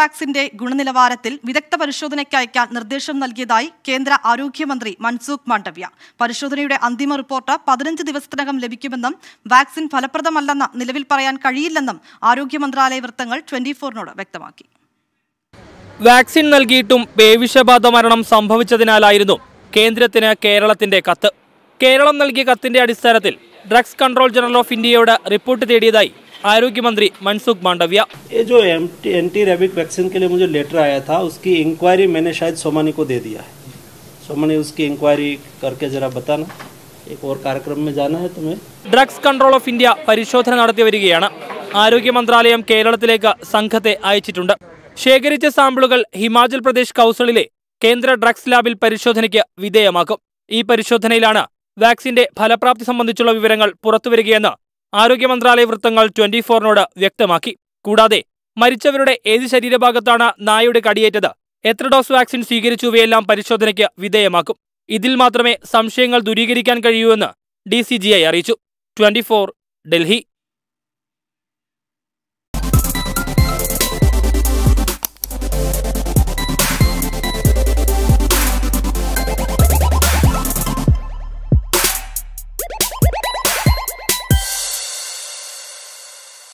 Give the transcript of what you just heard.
വാക്സിന്റെ ഗുണനിലവാരത്തിൽ വിദഗ്ധ പരിശോധനയ്ക്ക് അയക്കാൻ നിർദ്ദേശം നൽകിയതായി കേന്ദ്ര ആരോഗ്യമന്ത്രി മൻസൂഖ് മാണ്ഡവ്യ പരിശോധനയുടെ അന്തിമ റിപ്പോർട്ട് പതിനഞ്ച് ദിവസത്തിനകം ലഭിക്കുമെന്നും വാക്സിൻ ഫലപ്രദമല്ലെന്ന് നിലവിൽ പറയാൻ കഴിയില്ലെന്നും ആരോഗ്യ മന്ത്രാലയ വൃത്തങ്ങൾ ട്വന്റി ഫോറിനോട് വ്യക്തമാക്കി വാക്സിൻ നൽകിയിട്ടും പേവിഷബാധ മരണം സംഭവിച്ചതിനാലായിരുന്നു കേന്ദ്രത്തിന് കേരളത്തിന്റെ കത്ത് കേരളം നൽകിയ കത്തിന്റെ അടിസ്ഥാനത്തിൽ ഡ്രഗ്സ് കൺട്രോൾ ജനറൽ ഓഫ് ഇന്ത്യയോട് റിപ്പോർട്ട് തേടിയതായി आरोग्य मंत्री मनसुख मांडविया ये जो एंटी रेबिक वैक्सीन के लिए मुझे लेटर आया था उसकी इंक्वायरी मैंने शायद सोमानी को दे दिया है सोमानी उसकी इंक्वायरी करके जरा बताना एक और कार्यक्रम में जाना है तुम्हें ഡ്രഗ്സ് കൺട്രോൾ ഓഫ് ഇന്ത്യ പരിശോധന നടത്തി വരികയാണ് ആരോഗ്യ മന്ത്രാലയം കേരളത്തിലേക്ക് സംഘത്തെ അയച്ചിട്ടുണ്ട് ശേഖരിച്ച സാമ്പിളുകൾ ഹിമാചൽ പ്രദേശ് കൗൺസിലിലെ കേന്ദ്ര ഡ്രഗ്സ് ലാബിൽ പരിശോധനയ്ക്ക് വിധേയമാക്കും ഈ പരിശോധനയിലാണ് വാക്സിന്റെ ഫലപ്രാപ്തി സംബന്ധിച്ചുള്ള വിവരങ്ങൾ പുറത്തുവരികയെന്ന് ആരോഗ്യ മന്ത്രാലയ വൃത്തങ്ങൾ ട്വന്റി ഫോറിനോട് വ്യക്തമാക്കി കൂടാതെ മരിച്ചവരുടെ ഏത് ശരീരഭാഗത്താണ് നായയുടെ കടിയേറ്റത് എത്ര ഡോസ് വാക്സിൻ സ്വീകരിച്ചുവയെല്ലാം പരിശോധനയ്ക്ക് വിധേയമാക്കും ഇതിൽ മാത്രമേ സംശയങ്ങൾ ദൂരീകരിക്കാൻ കഴിയൂവെന്ന് ഡി സി ജി ഐ അറിയിച്ചു ട്വന്റി ഡൽഹി